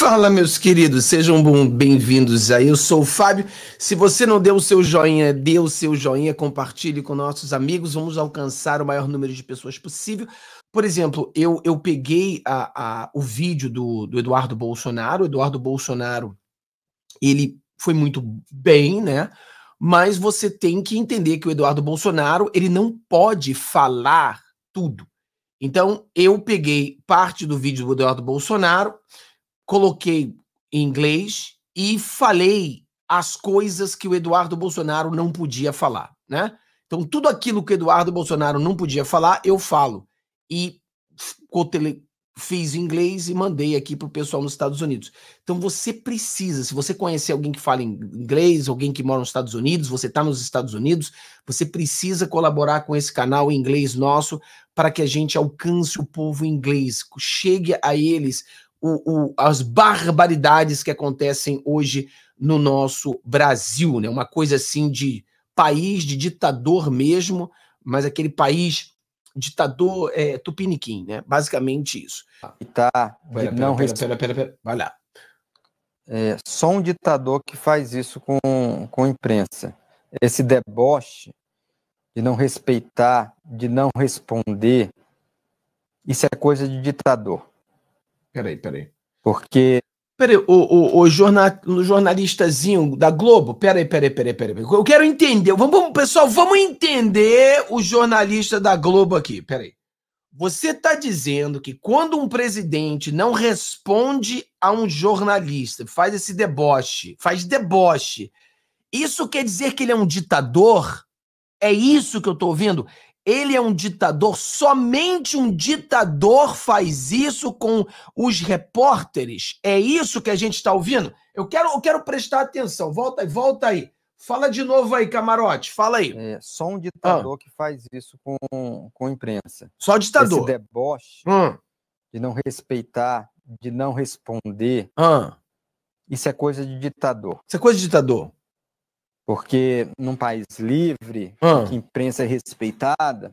Fala, meus queridos, sejam bem-vindos aí. Eu sou o Fábio. Se você não deu o seu joinha, dê o seu joinha, compartilhe com nossos amigos. Vamos alcançar o maior número de pessoas possível. Por exemplo, eu, eu peguei a, a, o vídeo do, do Eduardo Bolsonaro. O Eduardo Bolsonaro, ele foi muito bem, né? Mas você tem que entender que o Eduardo Bolsonaro, ele não pode falar tudo. Então, eu peguei parte do vídeo do Eduardo Bolsonaro, coloquei em inglês e falei as coisas que o Eduardo Bolsonaro não podia falar, né? Então, tudo aquilo que o Eduardo Bolsonaro não podia falar, eu falo. E fiz em inglês e mandei aqui para o pessoal nos Estados Unidos. Então, você precisa, se você conhecer alguém que fala inglês, alguém que mora nos Estados Unidos, você está nos Estados Unidos, você precisa colaborar com esse canal em inglês nosso para que a gente alcance o povo inglês, chegue a eles o, o, as barbaridades que acontecem hoje no nosso Brasil, né? Uma coisa assim de país de ditador mesmo, mas aquele país ditador é, tupiniquim, né? Basicamente isso. E tá. Pera, pera, não pera, pera, pera, pera, Vai lá. É, só um ditador que faz isso com, com a imprensa. Esse deboche de não respeitar, de não responder, isso é coisa de ditador. Peraí, peraí. Porque. Peraí, o, o, o, jornal, o jornalistazinho da Globo, peraí, peraí, peraí, peraí. peraí. Eu quero entender. Vamos, vamos, pessoal, vamos entender o jornalista da Globo aqui. Peraí. Você está dizendo que quando um presidente não responde a um jornalista, faz esse deboche, faz deboche, isso quer dizer que ele é um ditador? É isso que eu estou ouvindo? Ele é um ditador, somente um ditador faz isso com os repórteres. É isso que a gente está ouvindo? Eu quero, eu quero prestar atenção. Volta aí, volta aí. Fala de novo aí, camarote. Fala aí. É, só um ditador ah. que faz isso com, com a imprensa. Só ditador. Esse deboche ah. de não respeitar, de não responder. Ah. Isso é coisa de ditador. Isso é coisa de ditador. Porque num país livre, ah. que imprensa é respeitada,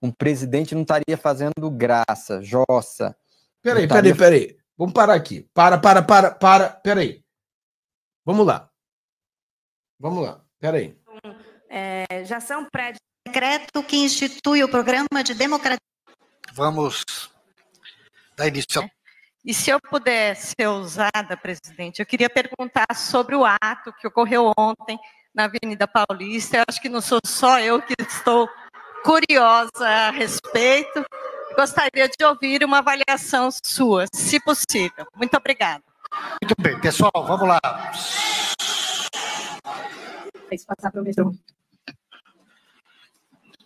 um presidente não estaria fazendo graça, jossa. Peraí, peraí, peraí. Vamos parar aqui. Para, para, para, para. Peraí. Vamos lá. Vamos lá. Peraí. É, já são prédios decreto que institui o programa de democracia. Vamos dar início. É. E se eu puder ser ousada, presidente, eu queria perguntar sobre o ato que ocorreu ontem na Avenida Paulista. Eu acho que não sou só eu que estou curiosa a respeito. Gostaria de ouvir uma avaliação sua, se possível. Muito obrigada. Muito bem, pessoal, vamos lá.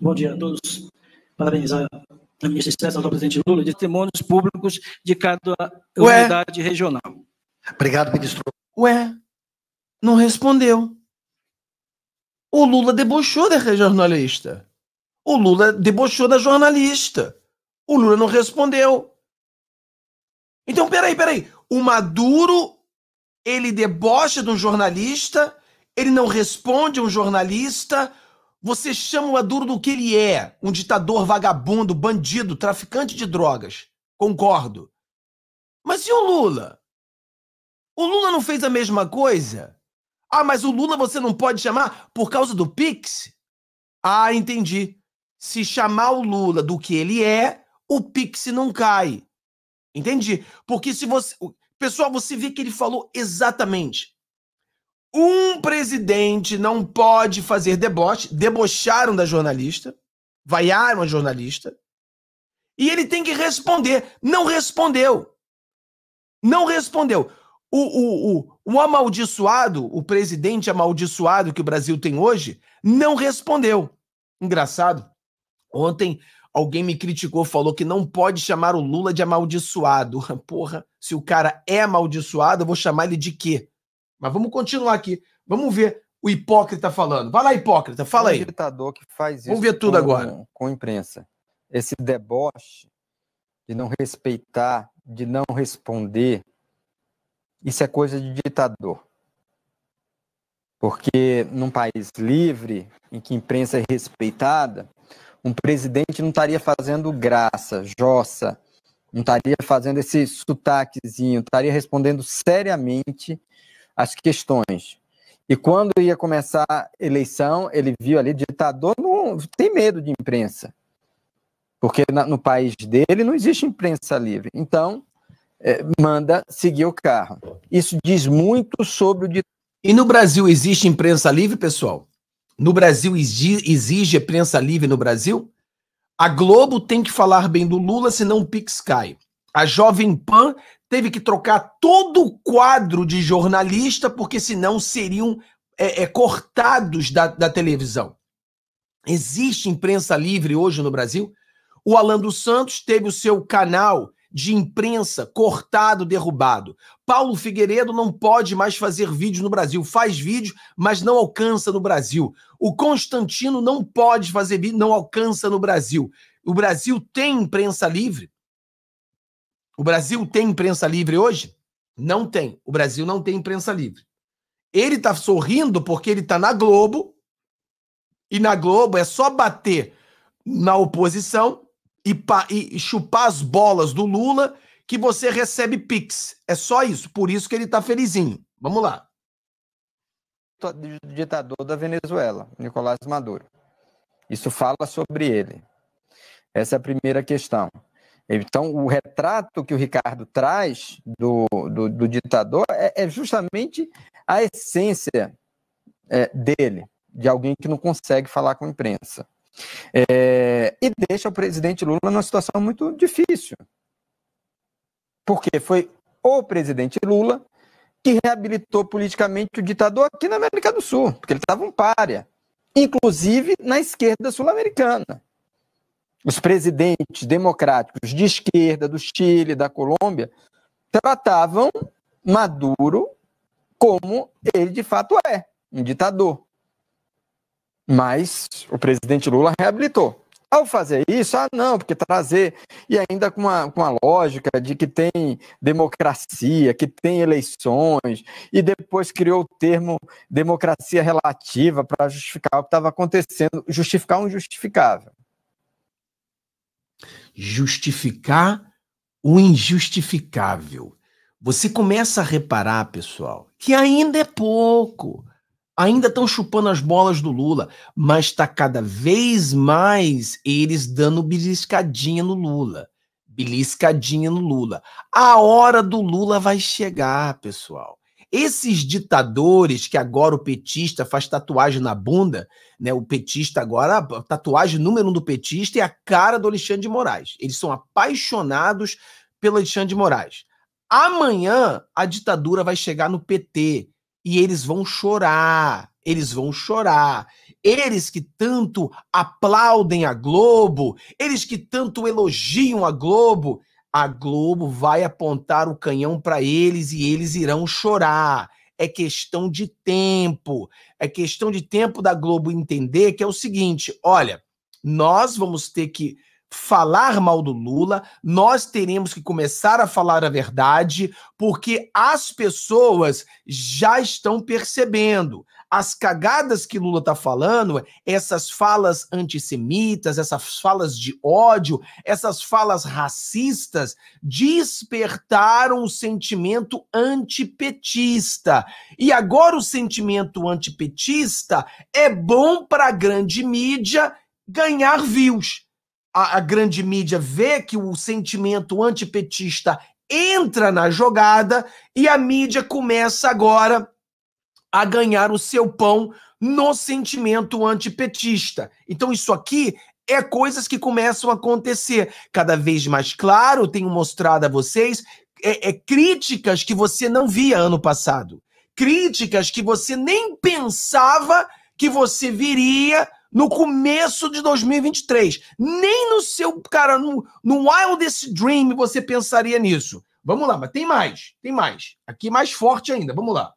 Bom dia a todos. Parabenizar a minha excelência ao presidente Lula de testemunhos públicos de cada Ué? unidade regional. Obrigado, ministro. Ué, não respondeu. O Lula debochou da jornalista. O Lula debochou da jornalista. O Lula não respondeu. Então, peraí, peraí. O Maduro, ele debocha de um jornalista, ele não responde a um jornalista. Você chama o Maduro do que ele é: um ditador vagabundo, bandido, traficante de drogas. Concordo. Mas e o Lula? O Lula não fez a mesma coisa? Ah, mas o Lula você não pode chamar por causa do Pix? Ah, entendi. Se chamar o Lula do que ele é, o Pix não cai. Entendi. Porque se você. Pessoal, você vê que ele falou exatamente. Um presidente não pode fazer deboche. Debocharam da jornalista. Vaiaram a jornalista. E ele tem que responder. Não respondeu. Não respondeu. O, o, o, o amaldiçoado, o presidente amaldiçoado que o Brasil tem hoje, não respondeu. Engraçado. Ontem alguém me criticou, falou que não pode chamar o Lula de amaldiçoado. Porra, se o cara é amaldiçoado, eu vou chamar ele de quê? Mas vamos continuar aqui. Vamos ver o hipócrita falando. Vai lá, hipócrita, fala aí. ditador que faz isso. Vamos ver tudo com, agora. Com imprensa. Esse deboche de não respeitar, de não responder, isso é coisa de ditador. Porque num país livre, em que a imprensa é respeitada, um presidente não estaria fazendo graça, jossa, não estaria fazendo esse sotaquezinho, estaria respondendo seriamente as questões. E quando ia começar a eleição, ele viu ali, ditador não tem medo de imprensa. Porque na, no país dele não existe imprensa livre. Então, é, manda seguir o carro. Isso diz muito sobre o E no Brasil existe imprensa livre, pessoal? No Brasil exige imprensa livre no Brasil? A Globo tem que falar bem do Lula, senão o Pix cai. A Jovem Pan teve que trocar todo o quadro de jornalista, porque senão seriam é, é, cortados da, da televisão. Existe imprensa livre hoje no Brasil? O Alan dos Santos teve o seu canal de imprensa cortado, derrubado. Paulo Figueiredo não pode mais fazer vídeo no Brasil. Faz vídeo, mas não alcança no Brasil. O Constantino não pode fazer vídeo, não alcança no Brasil. O Brasil tem imprensa livre? O Brasil tem imprensa livre hoje? Não tem. O Brasil não tem imprensa livre. Ele está sorrindo porque ele está na Globo. E na Globo é só bater na oposição e, e chupar as bolas do Lula que você recebe Pix. É só isso, por isso que ele tá felizinho. Vamos lá. Ditador da Venezuela, Nicolás Maduro. Isso fala sobre ele. Essa é a primeira questão. Então, o retrato que o Ricardo traz do, do, do ditador é, é, justamente a essência é, dele, de alguém que não consegue falar com a imprensa. É, e deixa o presidente Lula numa situação muito difícil. Porque foi o presidente Lula que reabilitou politicamente o ditador aqui na América do Sul, porque ele estava um párea, inclusive na esquerda sul-americana. Os presidentes democráticos de esquerda do Chile, da Colômbia, tratavam Maduro como ele de fato é, um ditador. Mas o presidente Lula reabilitou. Ao fazer isso, ah, não, porque trazer, e ainda com uma, com lógica de que tem democracia, que tem eleições, e depois criou o termo democracia relativa para justificar o que estava acontecendo, justificar o injustificável. Justificar o injustificável. Você começa a reparar, pessoal, que ainda é pouco ainda estão chupando as bolas do Lula, mas está cada vez mais eles dando beliscadinha no Lula. Beliscadinha no Lula. A hora do Lula vai chegar, pessoal. Esses ditadores que agora o petista faz tatuagem na bunda, né? O petista agora, a tatuagem número um do petista é a cara do Alexandre de Moraes. Eles são apaixonados pelo Alexandre de Moraes. Amanhã a ditadura vai chegar no PT, e eles vão chorar, eles vão chorar. Eles que tanto aplaudem a Globo, eles que tanto elogiam a Globo, a Globo vai apontar o canhão para eles e eles irão chorar. É questão de tempo. É questão de tempo da Globo entender que é o seguinte: olha, nós vamos ter que falar mal do Lula, nós teremos que começar a falar a verdade, porque as pessoas já estão percebendo as cagadas que Lula está falando, essas falas antissemitas, essas falas de ódio, essas falas racistas, despertaram o sentimento antipetista. E agora o sentimento antipetista é bom para a grande mídia ganhar views a, a grande mídia vê que o sentimento antipetista entra na jogada e a mídia começa agora a ganhar o seu pão no sentimento antipetista. Então, isso aqui é coisas que começam a acontecer. Cada vez mais claro, tenho mostrado a vocês, é, é, críticas que você não via ano passado. Críticas que você nem pensava que você viria no começo de 2023. Nem no seu, cara, no, no wildest dream você pensaria nisso. Vamos lá, mas tem mais, tem mais. Aqui mais forte ainda, vamos lá.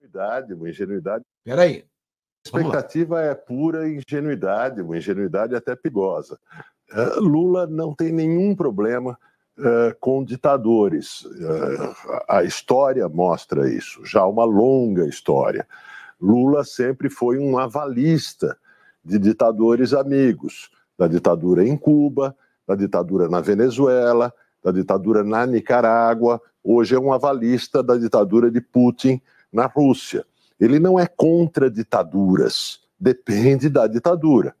Ingenuidade, uma ingenuidade. Peraí. A expectativa é pura ingenuidade, uma ingenuidade até perigosa. Eh, Lula não tem nenhum problema Uh, com ditadores. Uh, a história mostra isso, já uma longa história. Lula sempre foi um avalista de ditadores amigos, da ditadura em Cuba, da ditadura na Venezuela, da ditadura na Nicarágua, hoje é um avalista da ditadura de Putin na Rússia. Ele não é contra ditaduras, depende da ditadura.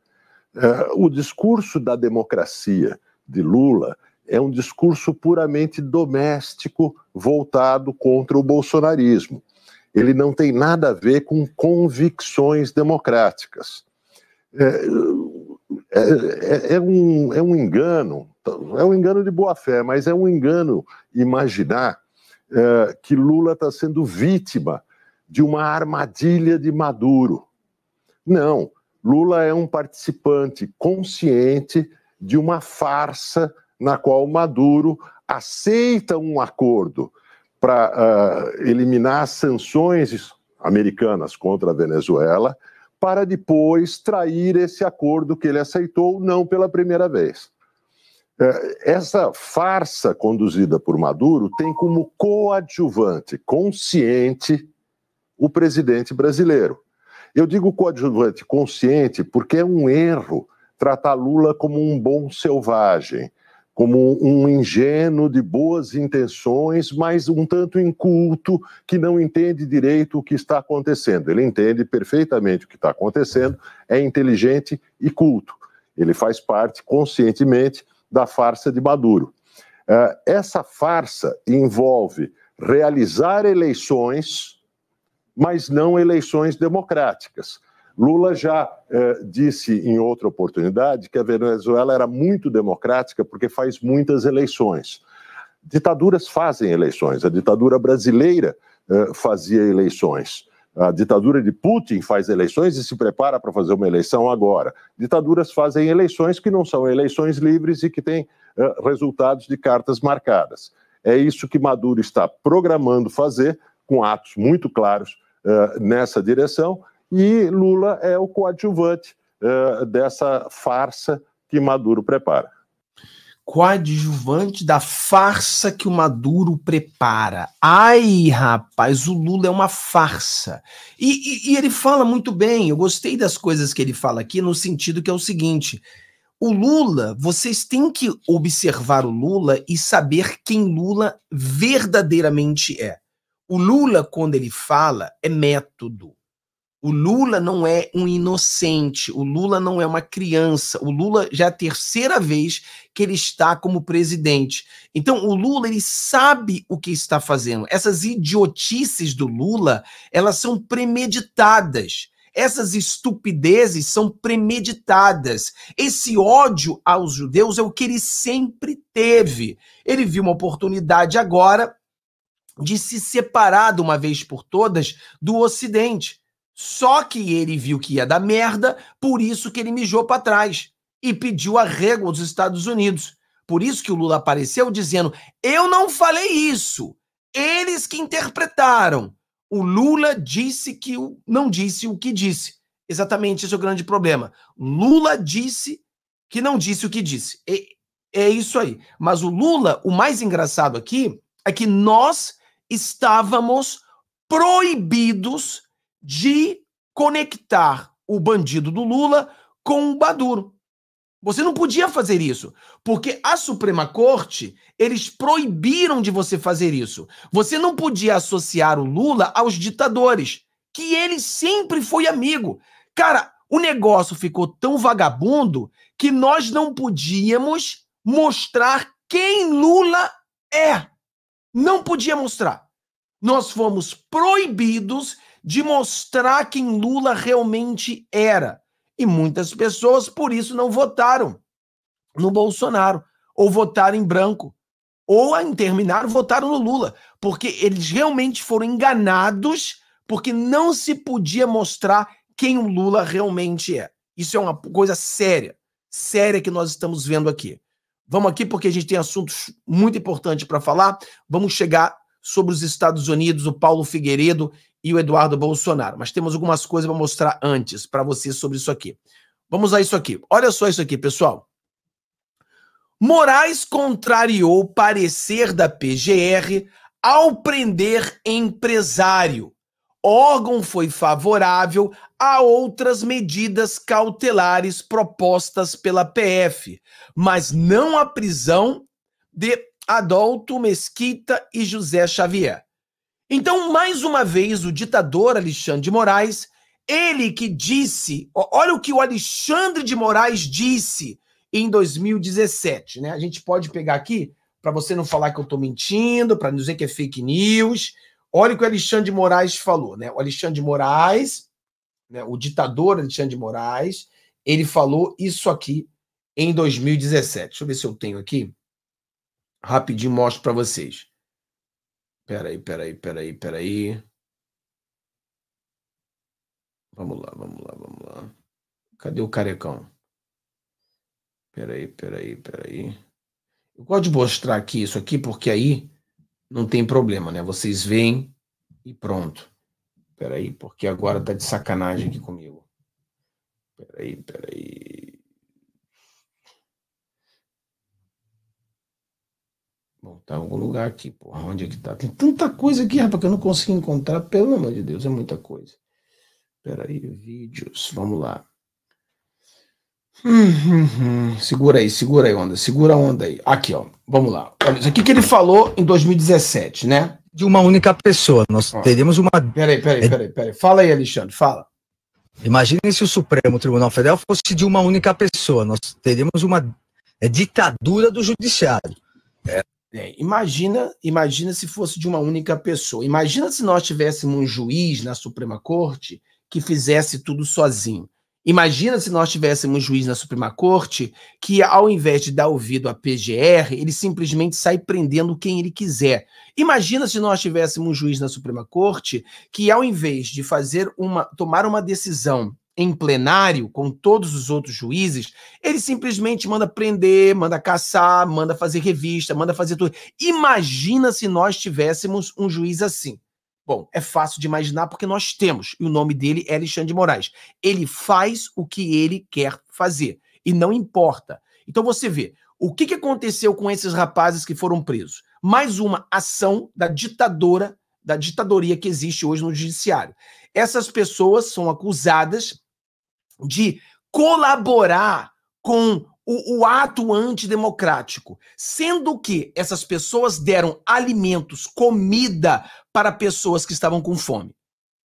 É, o discurso da democracia de Lula é um discurso puramente doméstico voltado contra o bolsonarismo. Ele não tem nada a ver com convicções democráticas. É, é, é, é, um, é um engano, é um engano de boa fé, mas é um engano imaginar é, que Lula está sendo vítima de uma armadilha de Maduro. Não, Lula é um participante consciente de uma farsa na qual Maduro aceita um acordo para uh, ah, eliminar sanções americanas contra a Venezuela para depois trair esse acordo que ele aceitou, não pela primeira vez. É, essa farsa conduzida por Maduro tem como coadjuvante consciente o presidente brasileiro. Eu digo coadjuvante consciente porque é um erro tratar Lula como um bom selvagem como um ingênuo de boas intenções, mas um tanto inculto, que não entende direito o que está acontecendo. Ele entende perfeitamente o que está acontecendo, é inteligente e culto. Ele faz parte, conscientemente, da farsa de Maduro. É, essa farsa envolve realizar eleições, mas não eleições democráticas. Lula já eh, disse em outra oportunidade que a Venezuela era muito democrática porque faz muitas eleições. Ditaduras fazem eleições, a ditadura brasileira eh, fazia eleições. A ditadura de Putin faz eleições e se prepara para fazer uma eleição agora. Ditaduras fazem eleições que não são eleições livres e que têm eh, resultados de cartas marcadas. É isso que Maduro está programando fazer, com atos muito claros eh, nessa direção e Lula é o coadjuvante uh, dessa farsa que Maduro prepara. Coadjuvante da farsa que o Maduro prepara. Ai, rapaz, o Lula é uma farsa. E, e, e ele fala muito bem, eu gostei das coisas que ele fala aqui, no sentido que é o seguinte: o Lula, vocês têm que observar o Lula e saber quem Lula verdadeiramente é. O Lula, quando ele fala, é método o Lula não é um inocente, o Lula não é uma criança. O Lula já é a terceira vez que ele está como presidente. Então o Lula ele sabe o que está fazendo. Essas idiotices do Lula, elas são premeditadas. Essas estupidezes são premeditadas. Esse ódio aos judeus é o que ele sempre teve. Ele viu uma oportunidade agora de se separar de uma vez por todas do Ocidente. Só que ele viu que ia dar merda, por isso que ele mijou para trás e pediu arrego aos Estados Unidos. Por isso que o Lula apareceu dizendo: "Eu não falei isso. Eles que interpretaram. O Lula disse que o, não disse o que disse. Exatamente esse é o grande problema. Lula disse que não disse o que disse. E, é isso aí. Mas o Lula, o mais engraçado aqui é que nós estávamos proibidos de conectar o bandido do Lula com o Maduro. Você não podia fazer isso, porque a Suprema Corte, eles proibiram de você fazer isso. Você não podia associar o Lula aos ditadores, que ele sempre foi amigo. Cara, o negócio ficou tão vagabundo que nós não podíamos mostrar quem Lula é. Não podia mostrar. Nós fomos proibidos de mostrar quem Lula realmente era. E muitas pessoas, por isso, não votaram no Bolsonaro, ou votaram em branco, ou, em terminar, votaram no Lula, porque eles realmente foram enganados, porque não se podia mostrar quem o Lula realmente é. Isso é uma coisa séria, séria que nós estamos vendo aqui. Vamos aqui porque a gente tem assuntos muito importantes para falar. Vamos chegar sobre os Estados Unidos, o Paulo Figueiredo e o Eduardo Bolsonaro. Mas temos algumas coisas para mostrar antes para vocês sobre isso aqui. Vamos a isso aqui. Olha só isso aqui, pessoal. Moraes contrariou parecer da PGR ao prender empresário. Órgão foi favorável a outras medidas cautelares propostas pela PF, mas não à prisão de Adolto Mesquita e José Xavier. Então, mais uma vez, o ditador Alexandre de Moraes, ele que disse, olha o que o Alexandre de Moraes disse em 2017, né? A gente pode pegar aqui para você não falar que eu estou mentindo, para não dizer que é fake news. Olha o que o Alexandre de Moraes falou, né? O Alexandre de Moraes, né? o ditador Alexandre de Moraes, ele falou isso aqui em 2017. Deixa eu ver se eu tenho aqui. Rapidinho mostro para vocês. Peraí, peraí, peraí, peraí. Vamos lá, vamos lá, vamos lá. Cadê o carecão? Peraí, peraí, peraí. Eu gosto de mostrar aqui isso aqui, porque aí não tem problema, né? Vocês veem e pronto. Peraí, porque agora tá de sacanagem aqui comigo. Peraí, peraí. Bom, tá em algum lugar aqui, porra. Onde é que tá? Tem tanta coisa aqui, rapaz, que eu não consigo encontrar. Pelo amor de Deus, é muita coisa. Peraí, vídeos. Vamos lá. Hum, hum, hum. Segura aí, segura aí, onda. Segura a onda aí. Aqui, ó. Vamos lá. Olha isso aqui que ele falou em 2017, né? De uma única pessoa. Nós ó. teríamos uma. Peraí, peraí, é peraí, peraí. Fala aí, Alexandre, fala. Imagine se o Supremo Tribunal Federal fosse de uma única pessoa. Nós teríamos uma é, ditadura do judiciário. É, é, imagina, imagina se fosse de uma única pessoa. Imagina se nós tivéssemos um juiz na Suprema Corte que fizesse tudo sozinho. Imagina se nós tivéssemos um juiz na Suprema Corte que, ao invés de dar ouvido à PGR, ele simplesmente sai prendendo quem ele quiser. Imagina se nós tivéssemos um juiz na Suprema Corte que, ao invés de fazer uma, tomar uma decisão em plenário com todos os outros juízes, ele simplesmente manda prender, manda caçar, manda fazer revista, manda fazer tudo. Imagina se nós tivéssemos um juiz assim. Bom, é fácil de imaginar porque nós temos, e o nome dele é Alexandre de Moraes. Ele faz o que ele quer fazer, e não importa. Então você vê, o que, que aconteceu com esses rapazes que foram presos? Mais uma ação da ditadora, da ditadoria que existe hoje no judiciário. Essas pessoas são acusadas de colaborar com o, o ato antidemocrático, sendo que essas pessoas deram alimentos, comida para pessoas que estavam com fome.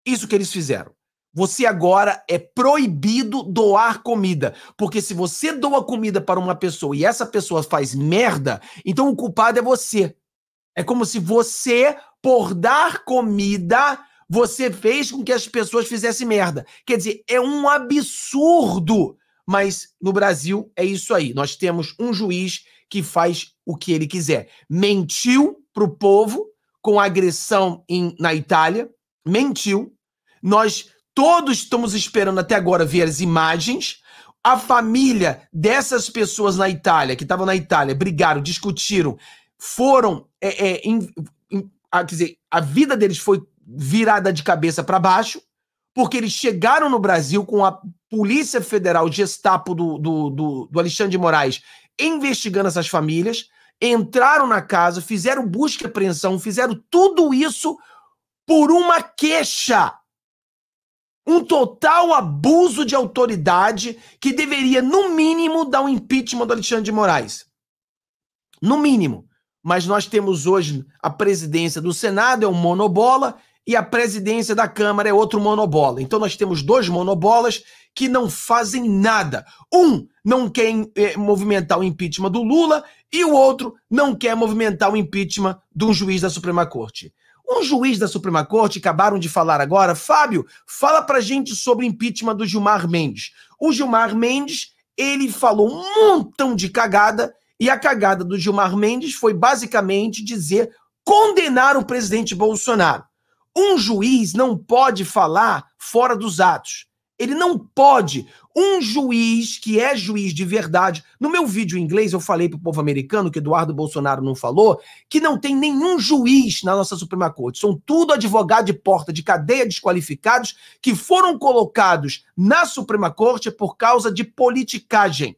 Isso que eles fizeram. Você agora é proibido doar comida. Porque se você doa comida para uma pessoa e essa pessoa faz merda, então o culpado é você. É como se você, por dar comida, você fez com que as pessoas fizessem merda. Quer dizer, é um absurdo. Mas no Brasil é isso aí. Nós temos um juiz que faz o que ele quiser. Mentiu pro povo com agressão em, na Itália, mentiu. Nós todos estamos esperando até agora ver as imagens. A família dessas pessoas na Itália, que estavam na Itália, brigaram, discutiram, foram. É, é, in, in, a, quer dizer, a vida deles foi virada de cabeça para baixo, porque eles chegaram no Brasil com a Polícia Federal Gestapo do, do, do, do Alexandre de Moraes investigando essas famílias, entraram na casa, fizeram busca e apreensão, fizeram tudo isso por uma queixa. Um total abuso de autoridade que deveria, no mínimo, dar um impeachment do Alexandre de Moraes. No mínimo. Mas nós temos hoje a presidência do Senado, é um monobola, e a presidência da Câmara é outro monobola. Então nós temos dois monobolas que não fazem nada. Um não quer eh, movimentar o impeachment do Lula e o outro não quer movimentar o impeachment de um juiz da Suprema Corte. Um juiz da Suprema Corte, acabaram de falar agora, Fábio, fala pra gente sobre o impeachment do Gilmar Mendes. O Gilmar Mendes, ele falou um montão de cagada e a cagada do Gilmar Mendes foi basicamente dizer condenar o presidente Bolsonaro. Um juiz não pode falar fora dos atos. Ele não pode. Um juiz que é juiz de verdade. No meu vídeo em inglês, eu falei para o povo americano que Eduardo Bolsonaro não falou, que não tem nenhum juiz na nossa Suprema Corte. São tudo advogados de porta de cadeia desqualificados que foram colocados na Suprema Corte por causa de politicagem.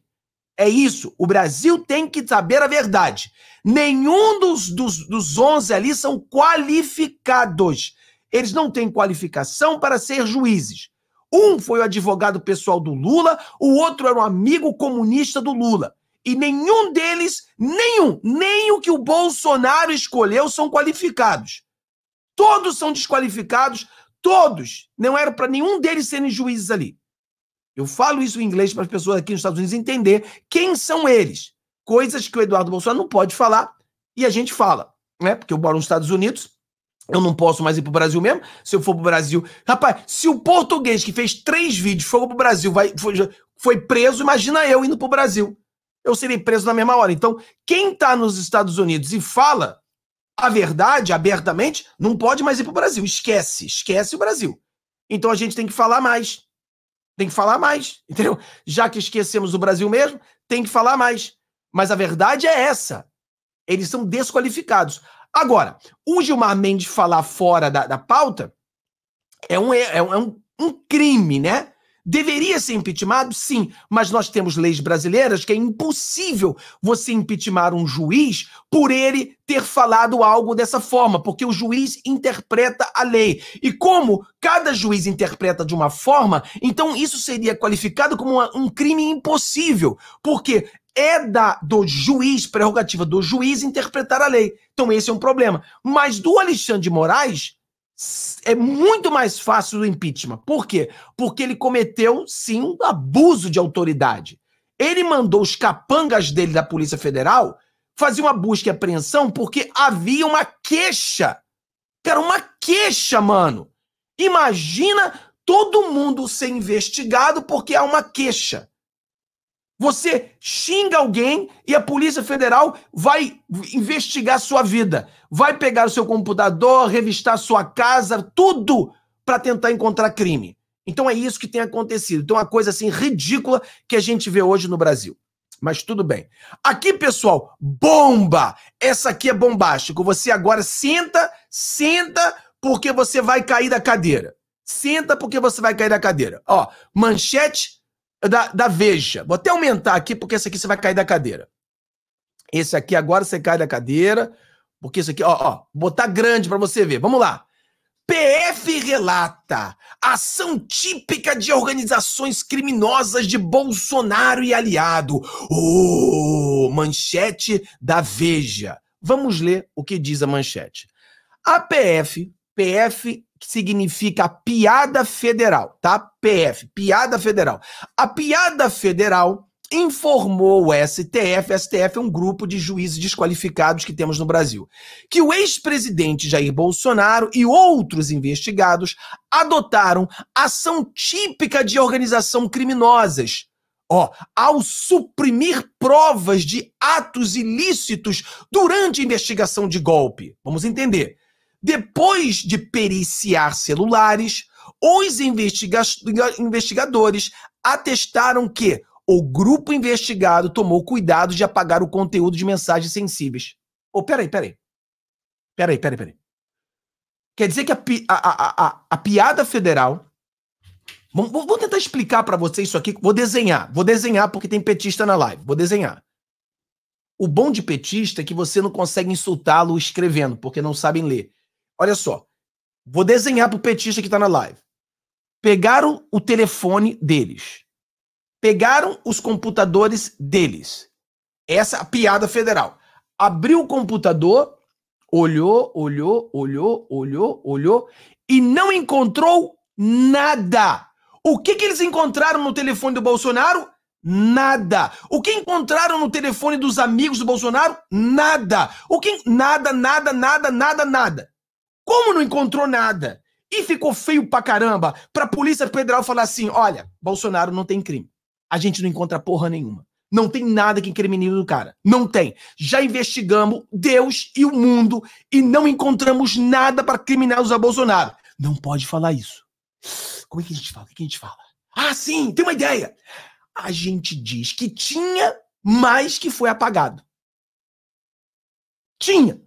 É isso. O Brasil tem que saber a verdade. Nenhum dos, dos, dos 11 ali são qualificados. Eles não têm qualificação para ser juízes. Um foi o advogado pessoal do Lula, o outro era um amigo comunista do Lula. E nenhum deles, nenhum, nem o que o Bolsonaro escolheu são qualificados. Todos são desqualificados, todos. Não era para nenhum deles serem juízes ali. Eu falo isso em inglês para as pessoas aqui nos Estados Unidos entender quem são eles. Coisas que o Eduardo Bolsonaro não pode falar e a gente fala, né? Porque eu moro nos Estados Unidos eu não posso mais ir pro Brasil mesmo. Se eu for pro Brasil. Rapaz, se o português que fez três vídeos foi pro Brasil, vai, foi, foi preso, imagina eu indo pro Brasil. Eu serei preso na mesma hora. Então, quem tá nos Estados Unidos e fala a verdade abertamente, não pode mais ir pro Brasil. Esquece, esquece o Brasil. Então a gente tem que falar mais. Tem que falar mais, entendeu? Já que esquecemos o Brasil mesmo, tem que falar mais. Mas a verdade é essa. Eles são desqualificados. Agora, o Gilmar Mendes falar fora da, da pauta é, um, é, um, é um, um crime, né? Deveria ser impeachment? Sim, mas nós temos leis brasileiras que é impossível você impeachmentar um juiz por ele ter falado algo dessa forma, porque o juiz interpreta a lei. E como cada juiz interpreta de uma forma, então isso seria qualificado como uma, um crime impossível, porque é da do juiz, prerrogativa do juiz interpretar a lei. Então esse é um problema. Mas do Alexandre de Moraes é muito mais fácil o impeachment. Por quê? Porque ele cometeu sim um abuso de autoridade. Ele mandou os capangas dele da Polícia Federal fazer uma busca e apreensão porque havia uma queixa. Era uma queixa, mano. Imagina todo mundo ser investigado porque há uma queixa. Você xinga alguém e a Polícia Federal vai investigar sua vida, vai pegar o seu computador, revistar sua casa, tudo para tentar encontrar crime. Então é isso que tem acontecido. Então é uma coisa assim ridícula que a gente vê hoje no Brasil. Mas tudo bem. Aqui, pessoal, bomba! Essa aqui é bombástico. Você agora senta, senta, porque você vai cair da cadeira. Senta porque você vai cair da cadeira. Ó, manchete da, da Veja. Vou até aumentar aqui, porque esse aqui você vai cair da cadeira. Esse aqui agora você cai da cadeira, porque isso aqui, ó, ó, botar grande para você ver. Vamos lá. PF relata ação típica de organizações criminosas de Bolsonaro e aliado. Oh, manchete da Veja. Vamos ler o que diz a manchete. A PF PF que significa piada federal, tá? PF, piada federal. A piada federal informou o STF, o STF é um grupo de juízes desqualificados que temos no Brasil, que o ex-presidente Jair Bolsonaro e outros investigados adotaram ação típica de organização criminosas. Ó, ao suprimir provas de atos ilícitos durante a investigação de golpe. Vamos entender. Depois de periciar celulares, os investiga investigadores atestaram que o grupo investigado tomou cuidado de apagar o conteúdo de mensagens sensíveis. Oh, peraí, peraí. Peraí, peraí, peraí. Quer dizer que a, a, a, a piada federal. Vou, vou tentar explicar para vocês isso aqui. Vou desenhar. Vou desenhar porque tem petista na live. Vou desenhar. O bom de petista é que você não consegue insultá-lo escrevendo, porque não sabem ler. Olha só. Vou desenhar pro petista que tá na live. Pegaram o telefone deles. Pegaram os computadores deles. Essa é piada federal. Abriu o computador, olhou, olhou, olhou, olhou, olhou e não encontrou nada. O que, que eles encontraram no telefone do Bolsonaro? Nada. O que encontraram no telefone dos amigos do Bolsonaro? Nada. O que nada, nada, nada, nada, nada. Como não encontrou nada e ficou feio pra caramba pra Polícia Federal falar assim: olha, Bolsonaro não tem crime. A gente não encontra porra nenhuma. Não tem nada que incrimine o cara. Não tem. Já investigamos Deus e o mundo e não encontramos nada para criminalizar Bolsonaro. Não pode falar isso. Como é que a gente fala? O que a gente fala? Ah, sim, tem uma ideia. A gente diz que tinha, mas que foi apagado. Tinha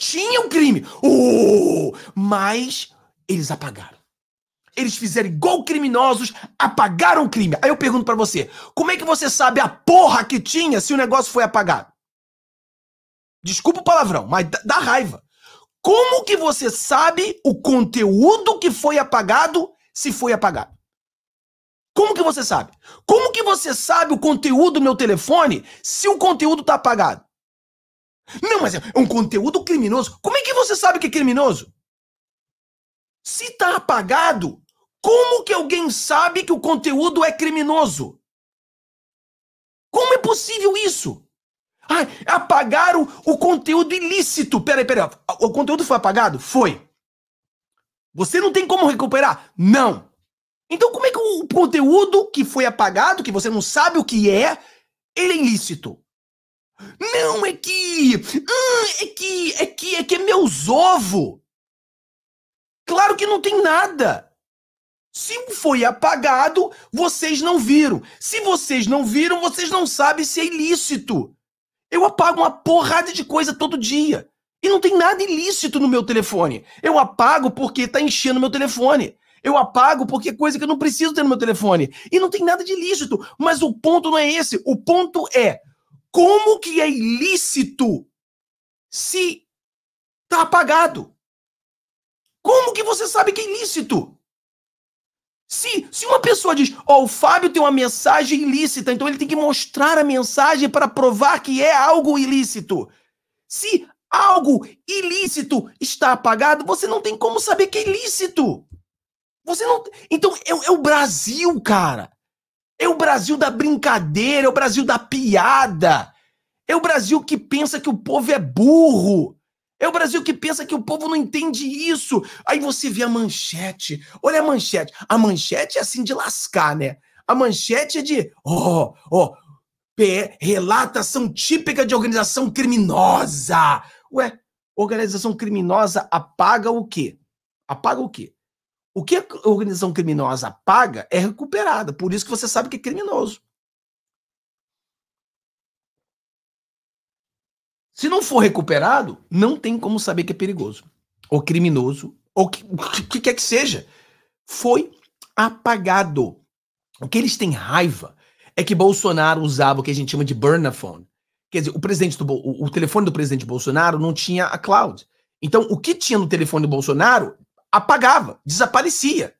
tinha um crime, uh, mas eles apagaram. Eles fizeram igual criminosos, apagaram o crime. Aí eu pergunto para você, como é que você sabe a porra que tinha se o negócio foi apagado? Desculpa o palavrão, mas dá raiva. Como que você sabe o conteúdo que foi apagado se foi apagado? Como que você sabe? Como que você sabe o conteúdo do meu telefone se o conteúdo tá apagado? Não, mas é um conteúdo criminoso. Como é que você sabe que é criminoso? Se está apagado, como que alguém sabe que o conteúdo é criminoso? Como é possível isso? Ah, apagaram o conteúdo ilícito. Peraí, peraí. O conteúdo foi apagado? Foi. Você não tem como recuperar? Não. Então, como é que o conteúdo que foi apagado, que você não sabe o que é, ele é ilícito? Não, é que. Ah, é que. É que. É que é meus ovos. Claro que não tem nada. Se foi apagado, vocês não viram. Se vocês não viram, vocês não sabem se é ilícito. Eu apago uma porrada de coisa todo dia. E não tem nada ilícito no meu telefone. Eu apago porque tá enchendo meu telefone. Eu apago porque é coisa que eu não preciso ter no meu telefone. E não tem nada de ilícito. Mas o ponto não é esse. O ponto é: como que é ilícito se tá apagado? Como que você sabe que é ilícito? Se, se uma pessoa diz, ó, oh, o Fábio tem uma mensagem ilícita, então ele tem que mostrar a mensagem para provar que é algo ilícito. Se algo ilícito está apagado, você não tem como saber que é ilícito. Você não. Então é, é o Brasil, cara. É o Brasil da brincadeira, é o Brasil da piada. É o Brasil que pensa que o povo é burro. É o Brasil que pensa que o povo não entende isso. Aí você vê a manchete. Olha a manchete. A manchete é assim de lascar, né? A manchete é de, ó, oh, ó, oh, relatação típica de organização criminosa. Ué, organização criminosa apaga o quê? Apaga o quê? O que a organização criminosa paga é recuperada. Por isso que você sabe que é criminoso. Se não for recuperado, não tem como saber que é perigoso, ou criminoso, ou o que, que quer que seja. Foi apagado. O que eles têm raiva é que Bolsonaro usava o que a gente chama de burnaphone. Quer dizer, o, presidente do, o, o telefone do presidente Bolsonaro não tinha a cloud. Então, o que tinha no telefone do Bolsonaro apagava, desaparecia.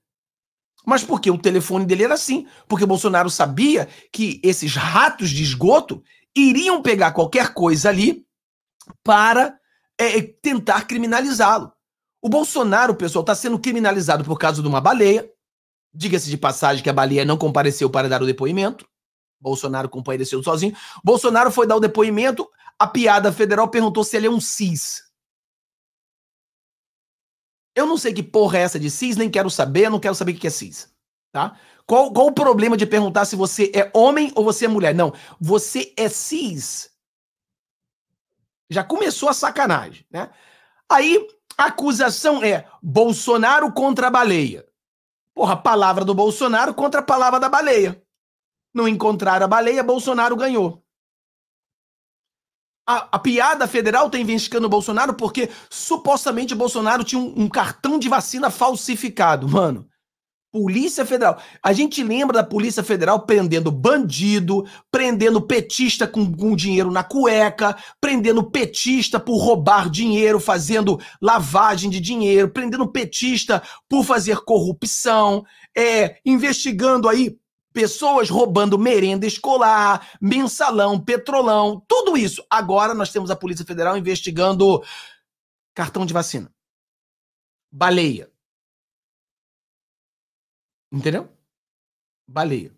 Mas porque o telefone dele era assim? Porque Bolsonaro sabia que esses ratos de esgoto iriam pegar qualquer coisa ali para é, é tentar criminalizá-lo. O Bolsonaro, pessoal, está sendo criminalizado por causa de uma baleia. Diga-se de passagem que a baleia não compareceu para dar o depoimento. Bolsonaro compareceu sozinho. Bolsonaro foi dar o depoimento. A piada federal perguntou se ele é um cis. Eu não sei que porra é essa de cis, nem quero saber, não quero saber o que é cis. Tá? Qual, qual o problema de perguntar se você é homem ou você é mulher? Não, você é cis. Já começou a sacanagem, né? Aí a acusação é Bolsonaro contra a baleia. Porra, palavra do Bolsonaro contra a palavra da baleia. Não encontrar a baleia, Bolsonaro ganhou a, a, piada federal está investigando o Bolsonaro porque supostamente o Bolsonaro tinha um, um, cartão de vacina falsificado, mano. Polícia Federal. A gente lembra da Polícia Federal prendendo bandido, prendendo petista com, com dinheiro na cueca, prendendo petista por roubar dinheiro, fazendo lavagem de dinheiro, prendendo petista por fazer corrupção, é, investigando aí Pessoas roubando merenda escolar, mensalão, petrolão, tudo isso. Agora nós temos a Polícia Federal investigando cartão de vacina. Baleia. Entendeu? Baleia.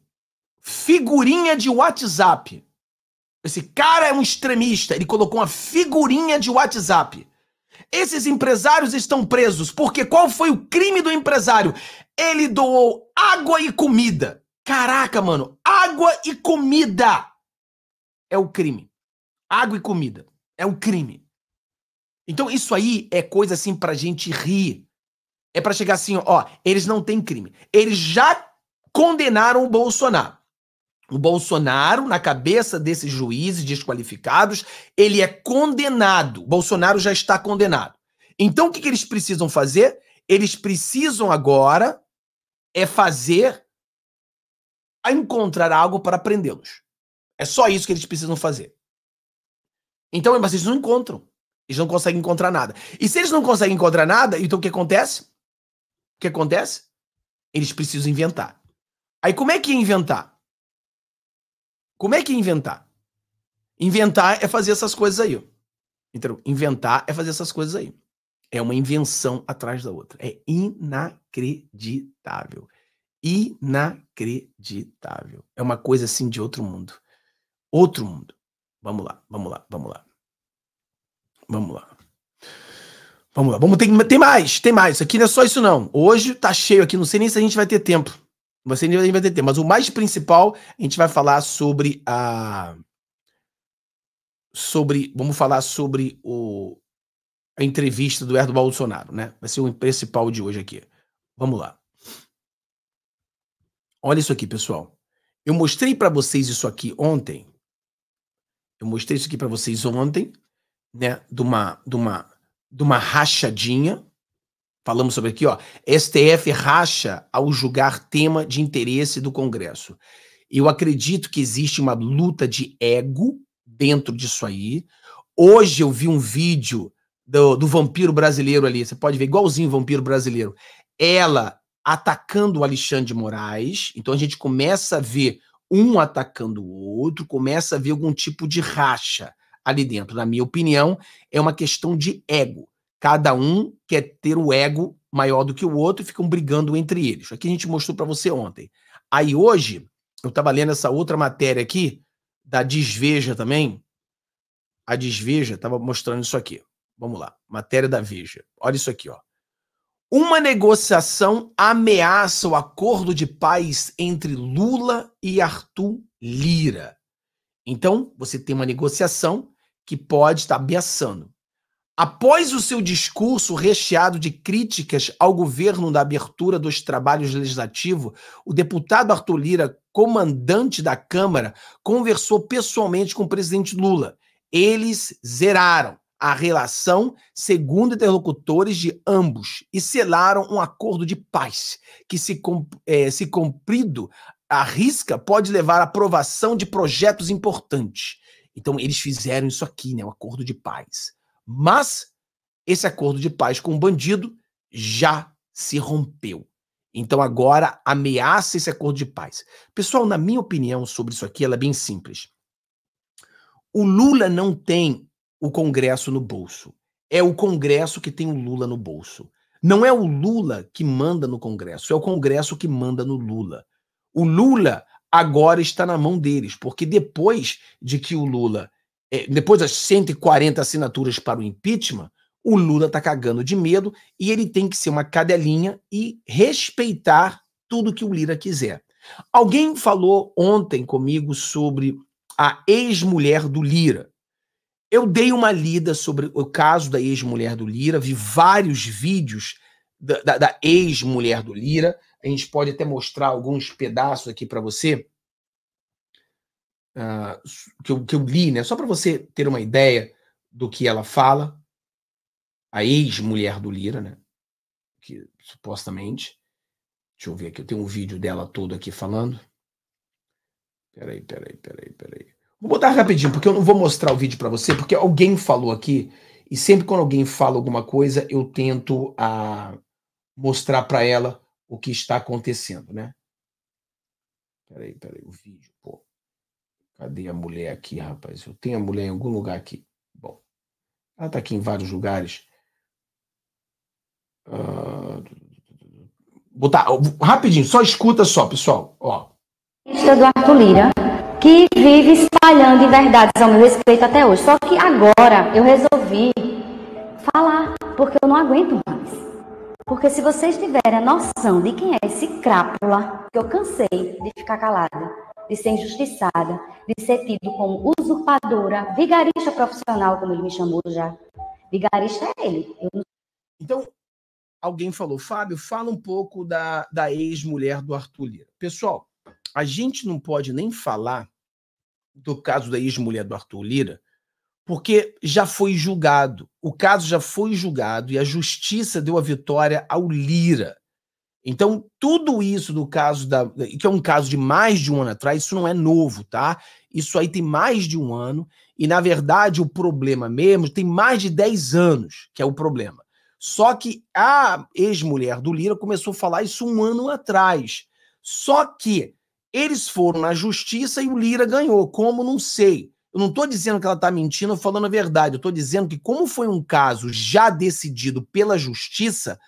Figurinha de WhatsApp. Esse cara é um extremista. Ele colocou uma figurinha de WhatsApp. Esses empresários estão presos porque qual foi o crime do empresário? Ele doou água e comida. Caraca, mano, água e comida é o crime. Água e comida é o crime. Então isso aí é coisa assim pra gente rir. É para chegar assim, ó, eles não têm crime. Eles já condenaram o Bolsonaro. O Bolsonaro, na cabeça desses juízes desqualificados, ele é condenado. O Bolsonaro já está condenado. Então o que, que eles precisam fazer? Eles precisam agora é fazer a encontrar algo para prendê-los. É só isso que eles precisam fazer. Então, mas eles não encontram. Eles não conseguem encontrar nada. E se eles não conseguem encontrar nada, então o que acontece? O que acontece? Eles precisam inventar. Aí como é que é inventar? Como é que é inventar? Inventar é fazer essas coisas aí. Então, inventar é fazer essas coisas aí. É uma invenção atrás da outra. É inacreditável inacreditável. É uma coisa assim de outro mundo. Outro mundo. Vamos lá, vamos lá, vamos lá. Vamos lá. Vamos lá, vamos ter, tem mais, tem mais. Isso aqui não é só isso não. Hoje tá cheio aqui, não sei nem se a gente vai ter tempo. Não sei nem se a gente vai ter tempo, mas o mais principal, a gente vai falar sobre a sobre, vamos falar sobre o a entrevista do Eduardo Bolsonaro, né? Vai ser o principal de hoje aqui. Vamos lá. Olha isso aqui, pessoal. Eu mostrei para vocês isso aqui ontem. Eu mostrei isso aqui para vocês ontem, né? De uma, de uma, de uma rachadinha. Falamos sobre aqui, ó. STF racha ao julgar tema de interesse do Congresso. Eu acredito que existe uma luta de ego dentro disso aí. Hoje eu vi um vídeo do, do vampiro brasileiro ali. Você pode ver, igualzinho o vampiro brasileiro. Ela atacando o Alexandre de Moraes. Então a gente começa a ver um atacando o outro, começa a ver algum tipo de racha ali dentro. Na minha opinião, é uma questão de ego. Cada um quer ter o ego maior do que o outro e ficam brigando entre eles. Aqui a gente mostrou para você ontem. Aí hoje, eu estava lendo essa outra matéria aqui, da Desveja também. A Desveja estava mostrando isso aqui. Vamos lá, matéria da Veja. Olha isso aqui, ó. Uma negociação ameaça o acordo de paz entre Lula e Arthur Lira. Então, você tem uma negociação que pode estar ameaçando. Após o seu discurso recheado de críticas ao governo da abertura dos trabalhos legislativos, o deputado Arthur Lira, comandante da Câmara, conversou pessoalmente com o presidente Lula. Eles zeraram a relação segundo interlocutores de ambos e selaram um acordo de paz que, se, é, se cumprido, a risca pode levar à aprovação de projetos importantes. Então, eles fizeram isso aqui, né? Um acordo de paz. Mas esse acordo de paz com o bandido já se rompeu. Então, agora ameaça esse acordo de paz. Pessoal, na minha opinião sobre isso aqui, ela é bem simples. O Lula não tem o Congresso no bolso. É o Congresso que tem o Lula no bolso. Não é o Lula que manda no Congresso, é o Congresso que manda no Lula. O Lula agora está na mão deles, porque depois de que o Lula, é, depois das 140 assinaturas para o impeachment, o Lula está cagando de medo e ele tem que ser uma cadelinha e respeitar tudo que o Lira quiser. Alguém falou ontem comigo sobre a ex-mulher do Lira. Eu dei uma lida sobre o caso da ex-mulher do Lira, vi vários vídeos da, da, da ex-mulher do Lira. A gente pode até mostrar alguns pedaços aqui para você, uh, que, eu, que eu li, né? Só para você ter uma ideia do que ela fala, a ex-mulher do Lira, né? Que supostamente. Deixa eu ver aqui, eu tenho um vídeo dela todo aqui falando. Peraí, peraí, peraí, peraí. Vou botar rapidinho, porque eu não vou mostrar o vídeo para você, porque alguém falou aqui, e sempre quando alguém fala alguma coisa, eu tento a, ah, mostrar para ela o que está acontecendo, né? Peraí, peraí, o vídeo, pô. Cadê a mulher aqui, rapaz? Eu tenho a mulher em algum lugar aqui. Bom, ela está aqui em vários lugares. Uh, botar, rapidinho, só escuta só, pessoal. Ó. Lista do Lira que vive espalhando verdades ao meu respeito até hoje. Só que agora eu resolvi falar, porque eu não aguento mais. Porque se vocês tiverem a noção de quem é esse crápula, que eu cansei de ficar calada, de ser injustiçada, de ser tido como usurpadora, vigarista profissional, como ele me chamou já. Vigarista é ele. Não... Então, alguém falou, Fábio, fala um pouco da, da ex-mulher do Arthur Lira. Pessoal, a gente não pode nem falar do caso da ex-mulher do Arthur Lira, porque já foi julgado. O caso já foi julgado e a justiça deu a vitória ao Lira. Então, tudo isso do caso da. que é um caso de mais de um ano atrás, isso não é novo, tá? Isso aí tem mais de um ano, e na verdade o problema mesmo tem mais de 10 anos que é o problema. Só que a ex-mulher do Lira começou a falar isso um ano atrás. Só que eles foram na justiça e o Lira ganhou. Como? Não sei. Eu não estou dizendo que ela está mentindo estou falando a verdade. Eu estou dizendo que, como foi um caso já decidido pela justiça,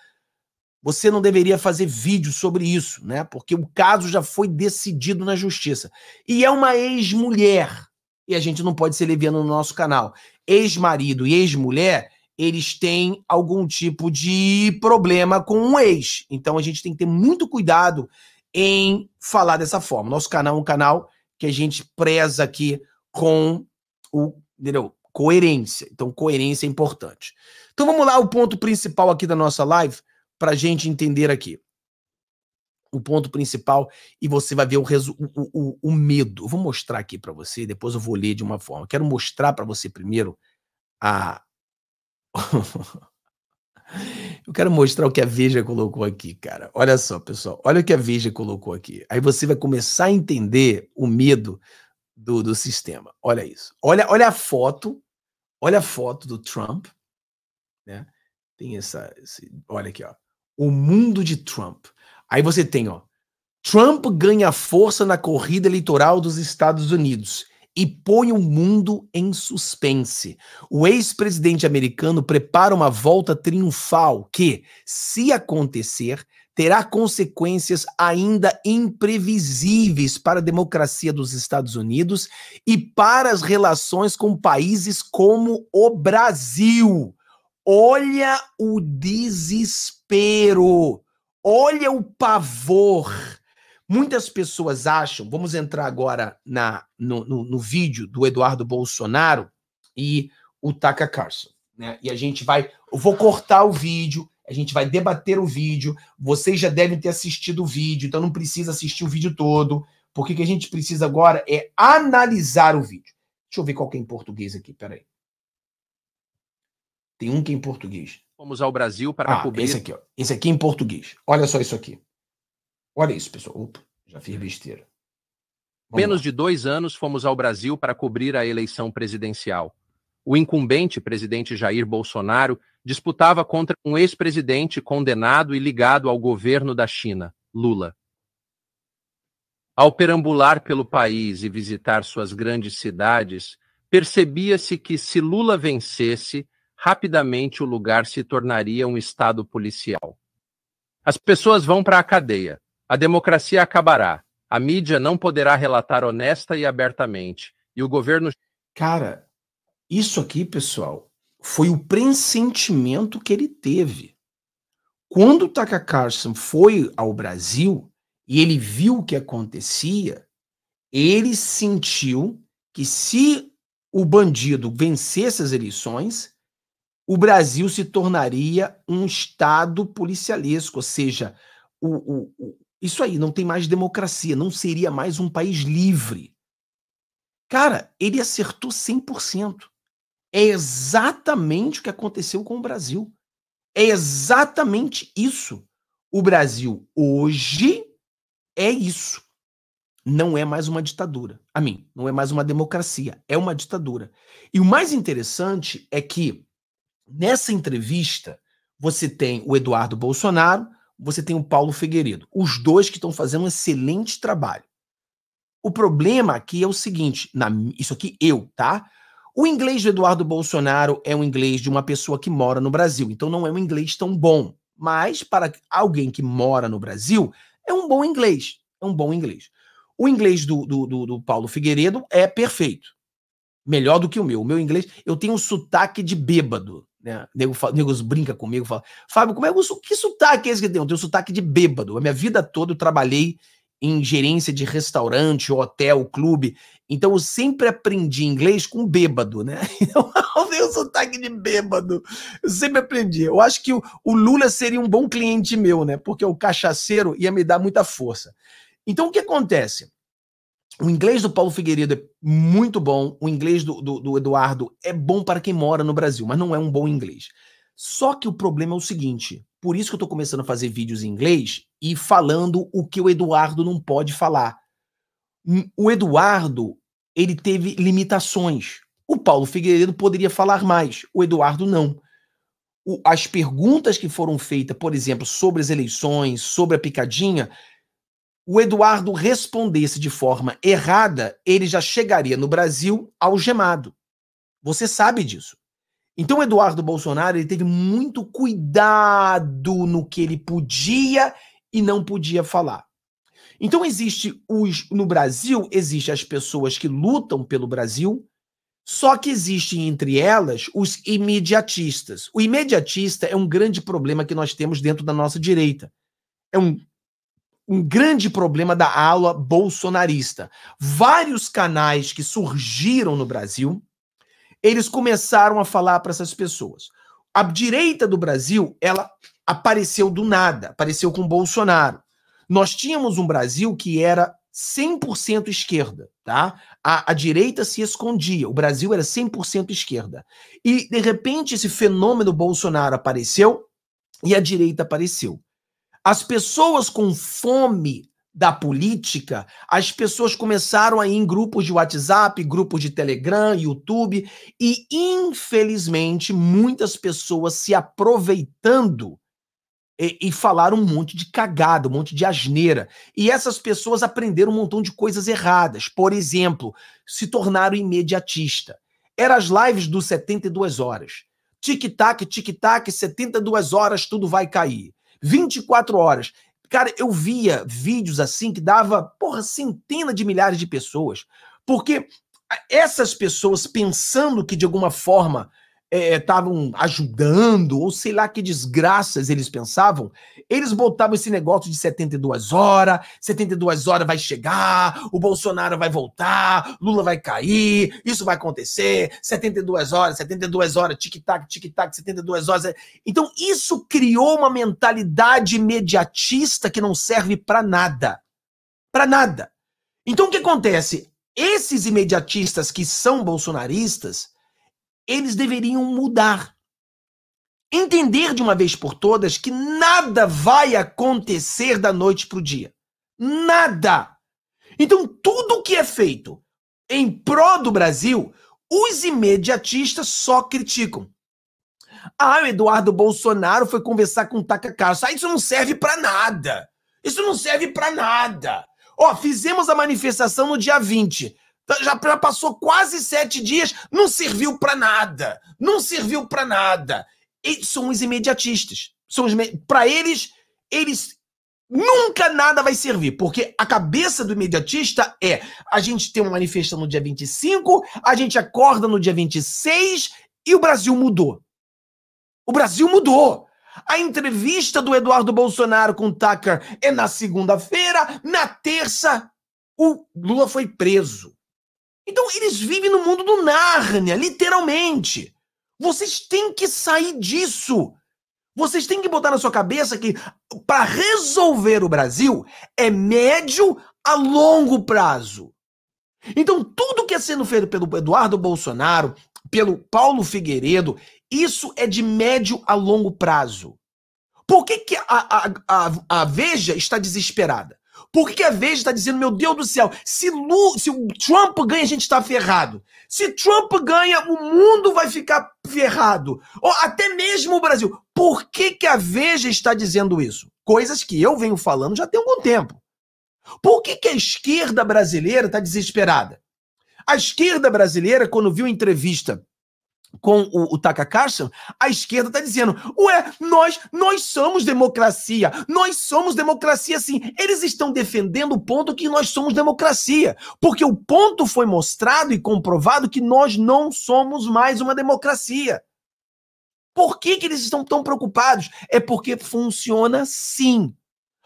você não deveria fazer vídeo sobre isso, né? Porque o caso já foi decidido na justiça. E é uma ex-mulher. E a gente não pode ser leviano no nosso canal. Ex-marido e ex-mulher, eles têm algum tipo de problema com um ex. Então a gente tem que ter muito cuidado em falar dessa forma. Nosso canal é um canal que a gente preza aqui com o, entendeu? Coerência. Então, coerência é importante. Então, vamos lá, o ponto principal aqui da nossa live, para a gente entender aqui. O ponto principal, e você vai ver o, resu o, o, o medo. Eu vou mostrar aqui para você, depois eu vou ler de uma forma. Eu quero mostrar para você primeiro a. Eu quero mostrar o que a Veja colocou aqui, cara. Olha só, pessoal. Olha o que a Veja colocou aqui. Aí você vai começar a entender o medo do, do sistema. Olha isso. Olha, olha a foto. Olha a foto do Trump. Né? Tem essa. Esse, olha aqui, ó. O mundo de Trump. Aí você tem, ó. Trump ganha força na corrida eleitoral dos Estados Unidos e põe o mundo em suspense. O ex-presidente americano prepara uma volta triunfal que, se acontecer, terá consequências ainda imprevisíveis para a democracia dos Estados Unidos e para as relações com países como o Brasil. Olha o desespero, olha o pavor Muitas pessoas acham, vamos entrar agora na, no, no, no vídeo do Eduardo Bolsonaro e o Taka Carson. Né? E a gente vai, eu vou cortar o vídeo, a gente vai debater o vídeo. Vocês já devem ter assistido o vídeo, então não precisa assistir o vídeo todo, porque o que a gente precisa agora é analisar o vídeo. Deixa eu ver qual que é em português aqui, peraí. Tem um que é em português. Vamos ao Brasil para ah, cobrir. Esse aqui, ó. Esse aqui é em português. Olha só isso aqui. Olha isso, pessoal. Opa, já fiz besteira. Vamos Menos lá. de dois anos fomos ao Brasil para cobrir a eleição presidencial. O incumbente presidente Jair Bolsonaro disputava contra um ex-presidente condenado e ligado ao governo da China, Lula. Ao perambular pelo país e visitar suas grandes cidades, percebia-se que se Lula vencesse, rapidamente o lugar se tornaria um estado policial. As pessoas vão para a cadeia, a democracia acabará. A mídia não poderá relatar honesta e abertamente. E o governo. Cara, isso aqui, pessoal, foi o pressentimento que ele teve. Quando o Tucker Carlson foi ao Brasil e ele viu o que acontecia, ele sentiu que se o bandido vencesse as eleições, o Brasil se tornaria um Estado policialesco, ou seja, o, o, isso aí, não tem mais democracia, não seria mais um país livre. Cara, ele acertou 100%. É exatamente o que aconteceu com o Brasil. É exatamente isso. O Brasil hoje é isso. Não é mais uma ditadura. A mim, não é mais uma democracia, é uma ditadura. E o mais interessante é que nessa entrevista você tem o Eduardo Bolsonaro, você tem o Paulo Figueiredo. Os dois que estão fazendo um excelente trabalho. O problema aqui é o seguinte, na, isso aqui eu, tá? O inglês do Eduardo Bolsonaro é um inglês de uma pessoa que mora no Brasil, então não é um inglês tão bom. Mas para alguém que mora no Brasil, é um bom inglês. É um bom inglês. O inglês do, do, do, do Paulo Figueiredo é perfeito. Melhor do que o meu. O meu inglês, eu tenho um sotaque de bêbado. Né? Nego, negos brinca comigo, fala, Fábio, como é o que sotaque é esse que tem? Eu tenho sotaque de bêbado. A minha vida toda eu trabalhei em gerência de restaurante, hotel, clube. Então eu sempre aprendi inglês com bêbado, né? Então, eu tenho sotaque de bêbado. Eu sempre aprendi. Eu acho que o, o Lula seria um bom cliente meu, né? Porque o cachaceiro ia me dar muita força. Então o que acontece? O inglês do Paulo Figueiredo é muito bom, o inglês do, do, do, Eduardo é bom para quem mora no Brasil, mas não é um bom inglês. Só que o problema é o seguinte: por isso que eu estou começando a fazer vídeos em inglês e falando o que o Eduardo não pode falar. Hum, o Eduardo, ele teve limitações. O Paulo Figueiredo poderia falar mais, o Eduardo não as perguntas que foram feitas, por exemplo, sobre as eleições, sobre a picadinha, o Eduardo respondesse de forma errada, ele já chegaria no Brasil algemado. Você sabe disso. Então, Eduardo Bolsonaro ele teve muito cuidado no que ele podia e não podia falar. Então, existe os no Brasil existem as pessoas que lutam pelo Brasil, só que existem entre elas os imediatistas. O imediatista é um grande problema que nós temos dentro da nossa direita. É um um grande problema da aula bolsonarista. Vários canais que surgiram no Brasil, eles começaram a falar para essas pessoas. A direita do Brasil, ela apareceu do nada, apareceu com Bolsonaro. Nós tínhamos um Brasil que era 100% esquerda, tá? A, a direita se escondia, o Brasil era 100% esquerda. E, de repente, esse fenômeno Bolsonaro apareceu e a direita apareceu. As pessoas com fome da política, as pessoas começaram a ir em grupos de WhatsApp, grupos de Telegram, YouTube, e infelizmente muitas pessoas se aproveitando e, e falaram um monte de cagada, um monte de asneira. E essas pessoas aprenderam um montão de coisas erradas. Por exemplo, se tornaram imediatista. Eram as lives dos 72 horas. Tic-tac, tic-tac, 72 horas tudo vai cair. 24 horas. Cara, eu via vídeos assim que dava, porra, centenas de milhares de pessoas. Porque essas pessoas pensando que de alguma forma estavam é, é ajudando, ou sei lá que desgraças eles pensavam, eles botavam esse negócio de 72 horas, 72 horas vai chegar, o Bolsonaro vai voltar, Lula vai cair, isso vai acontecer, 72 horas, 72 horas, tic-tac, tic-tac, 72 horas. É. Então, isso criou uma mentalidade imediatista que não serve para nada. Para nada. Então, o que acontece? Esses imediatistas que são bolsonaristas, eles deveriam mudar. Entender de uma vez por todas que nada vai acontecer da noite para o dia. Nada! Então, tudo o que é feito em pró do Brasil, os imediatistas só criticam. Ah, o Eduardo Bolsonaro foi conversar com o Taka Castro. Ah, isso não serve para nada. Isso não serve para nada. Ó, oh, fizemos a manifestação no dia 20. Tá, já, passou quase sete dias, não serviu para nada. Não serviu para nada. E são os imediatistas. São os para eles, eles nunca nada vai servir, porque a cabeça do imediatista é: a gente tem uma manifestação no dia 25, a gente acorda no dia 26 e o Brasil mudou. O Brasil mudou. A entrevista do Eduardo Bolsonaro com o Tucker é na segunda-feira, na terça o Lula foi preso. Então eles vivem no mundo do Nárnia, literalmente. Vocês têm que sair disso. Vocês têm que botar na sua cabeça que para resolver o Brasil é médio a longo prazo. Então tudo que é sendo feito pelo Eduardo Bolsonaro, pelo Paulo Figueiredo, isso é de médio a longo prazo. Por que, que a, a, a, a Veja está desesperada? Por que, a Veja está dizendo, meu Deus do céu, se, Lu, se o Trump ganha, a gente está ferrado. Se Trump ganha, o mundo vai ficar ferrado. Ou até mesmo o Brasil. Por que, que a Veja está dizendo isso? Coisas que eu venho falando já tem algum tempo. Por que, que a esquerda brasileira está desesperada? A esquerda brasileira, quando viu a entrevista com o, o Taka a esquerda está dizendo: ué, nós, nós somos democracia, nós somos democracia sim. Eles estão defendendo o ponto que nós somos democracia, porque o ponto foi mostrado e comprovado que nós não somos mais uma democracia. Por que, que eles estão tão preocupados? É porque funciona sim.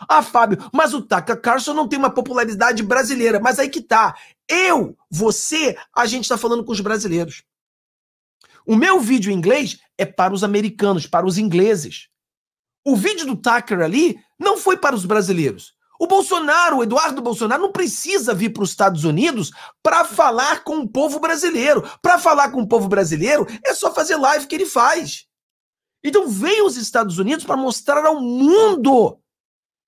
Ah, Fábio, mas o Tucker Carlson não tem uma popularidade brasileira. Mas aí que tá. Eu, você, a gente está falando com os brasileiros. O meu vídeo em inglês é para os americanos, para os ingleses. O vídeo do Tucker ali não foi para os brasileiros. O Bolsonaro, o Eduardo Bolsonaro, não precisa vir para os Estados Unidos para falar com o povo brasileiro. Para falar com o povo brasileiro é só fazer live que ele faz. Então veio os Estados Unidos para mostrar ao mundo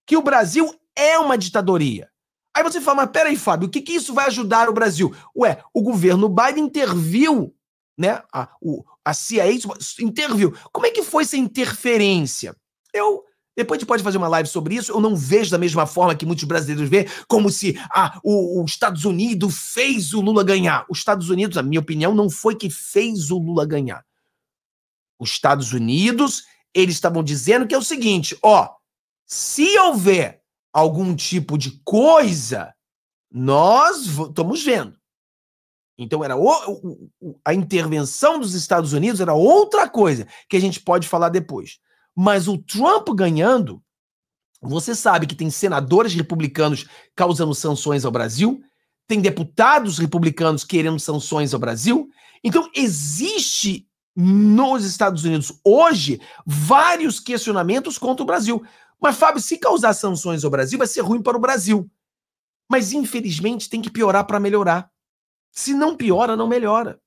que o Brasil é uma ditadoria. Aí você fala, mas peraí, Fábio, o que, que isso vai ajudar o Brasil? Ué, o governo Biden interviu né? A, o, a CIA interviu. Como é que foi essa interferência? Eu depois a gente pode fazer uma live sobre isso. Eu não vejo da mesma forma que muitos brasileiros veem, como se ah, os Estados Unidos fez o Lula ganhar. Os Estados Unidos, na minha opinião, não foi que fez o Lula ganhar. Os Estados Unidos, eles estavam dizendo que é o seguinte: ó, se houver algum tipo de coisa, nós estamos vendo. Então era o, o, a intervenção dos Estados Unidos era outra coisa que a gente pode falar depois. Mas o Trump ganhando, você sabe que tem senadores republicanos causando sanções ao Brasil, tem deputados republicanos querendo sanções ao Brasil. Então existe nos Estados Unidos hoje vários questionamentos contra o Brasil. Mas Fábio, se causar sanções ao Brasil, vai ser ruim para o Brasil. Mas infelizmente tem que piorar para melhorar. Se não piora, não melhora.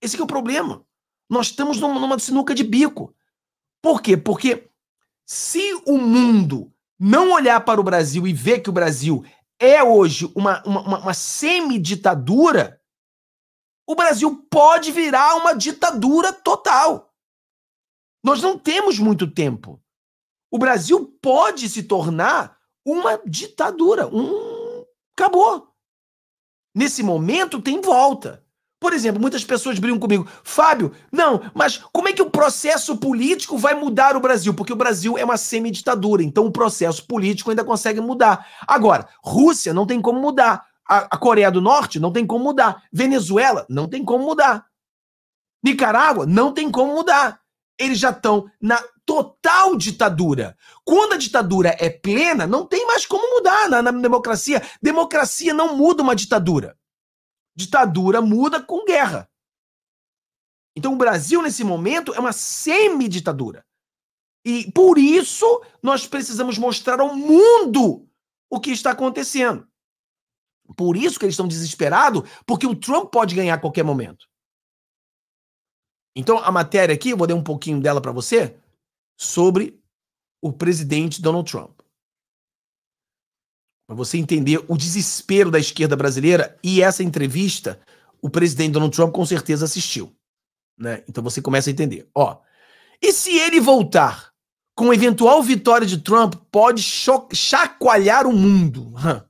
Esse é o problema. Nós estamos numa sinuca de bico. Por quê? Porque se o mundo não olhar para o Brasil e ver que o Brasil é hoje uma, uma, uma semi-ditadura, o Brasil pode virar uma ditadura total. Nós não temos muito tempo. O Brasil pode se tornar uma ditadura. Um. Acabou nesse momento tem volta. Por exemplo, muitas pessoas brigam comigo, Fábio, não, mas como é que o processo político vai mudar o Brasil? Porque o Brasil é uma semi-ditadura, então o processo político ainda consegue mudar. Agora, Rússia não tem como mudar, a, a Coreia do Norte não tem como mudar, Venezuela não tem como mudar, Nicarágua não tem como mudar eles já estão na total ditadura. Quando a ditadura é plena, não tem mais como mudar na, na, democracia. Democracia não muda uma ditadura. Ditadura muda com guerra. Então o Brasil, nesse momento, é uma semi-ditadura. E por isso nós precisamos mostrar ao mundo o que está acontecendo. Por isso que eles estão desesperados, porque o Trump pode ganhar a qualquer momento. Então, a matéria aqui, eu vou dar um pouquinho dela para você, sobre o presidente Donald Trump. Para você entender o desespero da esquerda brasileira e essa entrevista, o presidente Donald Trump com certeza assistiu. Né? Então você começa a entender. Ó, e se ele voltar com eventual vitória de Trump, pode chacoalhar o mundo. Hum.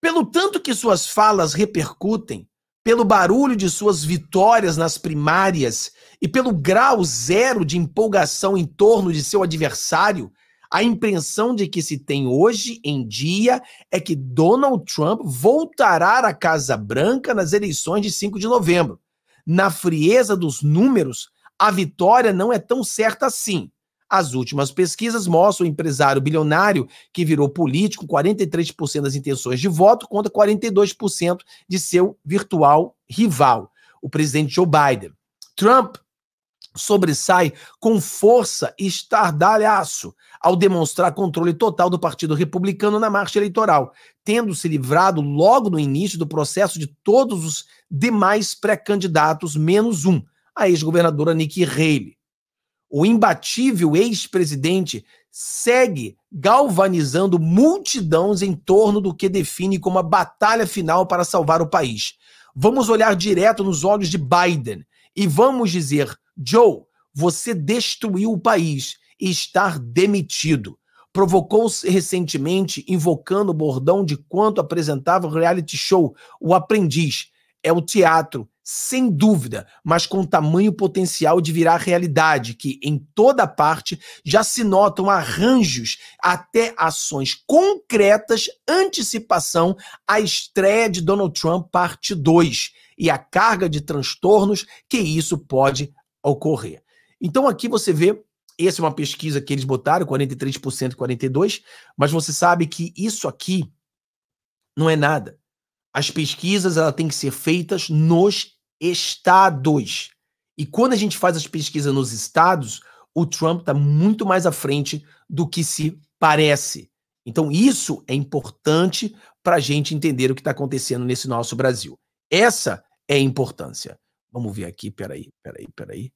Pelo tanto que suas falas repercutem, pelo barulho de suas vitórias nas primárias e pelo grau zero de empolgação em torno de seu adversário, a impressão de que se tem hoje em dia é que Donald Trump voltará à Casa Branca nas eleições de 5 de novembro. Na frieza dos números, a vitória não é tão certa assim. As últimas pesquisas mostram o empresário bilionário que virou político, 43% das intenções de voto contra 42% de seu virtual rival, o presidente Joe Biden. Trump sobressai com força e estardalhaço ao demonstrar controle total do Partido Republicano na marcha eleitoral, tendo se livrado logo no início do processo de todos os demais pré-candidatos, menos um, a ex-governadora Nikki Haley o imbatível ex-presidente segue galvanizando multidões em torno do que define como a batalha final para salvar o país. Vamos olhar direto nos olhos de Biden e vamos dizer: Joe, você destruiu o país e está demitido. Provocou-se recentemente invocando o bordão de quanto apresentava o reality show O Aprendiz. É o teatro sem dúvida, mas com tamanho potencial de virar realidade, que em toda parte já se notam arranjos até ações concretas, antecipação à estreia de Donald Trump parte 2 e a carga de transtornos que isso pode ocorrer. Então aqui você vê essa é uma pesquisa que eles botaram, 43% e 42%, mas você sabe que isso aqui não é nada. As pesquisas ela tem que ser feitas nos estados. E quando a gente faz as pesquisas nos estados, o Trump está muito mais à frente do que se parece. Então, isso é importante para a gente entender o que está acontecendo nesse nosso Brasil. Essa é a importância. Vamos ver aqui, peraí, peraí, peraí.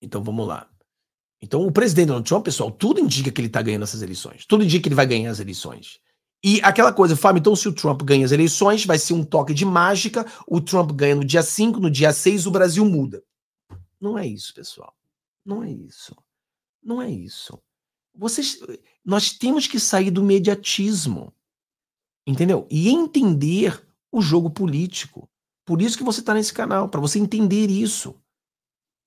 Então, vamos lá. Então, o presidente Donald Trump, pessoal, tudo indica que ele está ganhando essas eleições. Tudo indica que ele vai ganhar as eleições. E aquela coisa, Fábio, então se o Trump ganha as eleições, vai ser um toque de mágica, o Trump ganha no dia 5, no dia 6, o Brasil muda. Não é isso, pessoal. Não é isso. Não é isso. Vocês, nós temos que sair do mediatismo, entendeu? E entender o jogo político. Por isso que você está nesse canal, para você entender isso.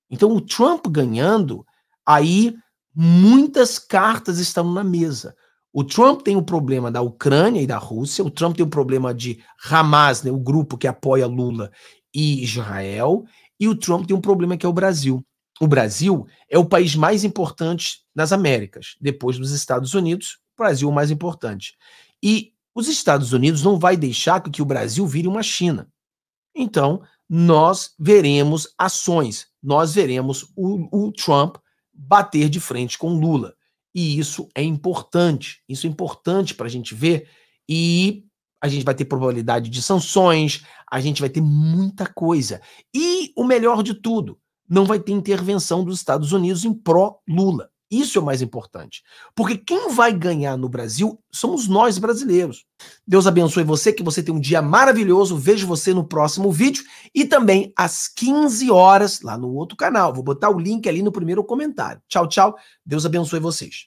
Então, o Trump ganhando, aí muitas cartas estão na mesa. O Trump tem o problema da Ucrânia e da Rússia, o Trump tem o problema de Hamas, né, o grupo que apoia Lula e Israel, e o Trump tem um problema que é o Brasil. O Brasil é o país mais importante nas Américas, depois dos Estados Unidos, o Brasil é o mais importante. E os Estados Unidos não vai deixar que o Brasil vire uma China. Então, nós veremos ações, nós veremos o, o Trump bater de frente com Lula. E isso é importante. Isso é importante para a gente ver. E a gente vai ter probabilidade de sanções, a gente vai ter muita coisa. E o melhor de tudo, não vai ter intervenção dos Estados Unidos em pró-Lula. Isso é o mais importante. Porque quem vai ganhar no Brasil somos nós brasileiros. Deus abençoe você, que você tenha um dia maravilhoso. Vejo você no próximo vídeo e também às 15 horas lá no outro canal. Vou botar o link ali no primeiro comentário. Tchau, tchau. Deus abençoe vocês.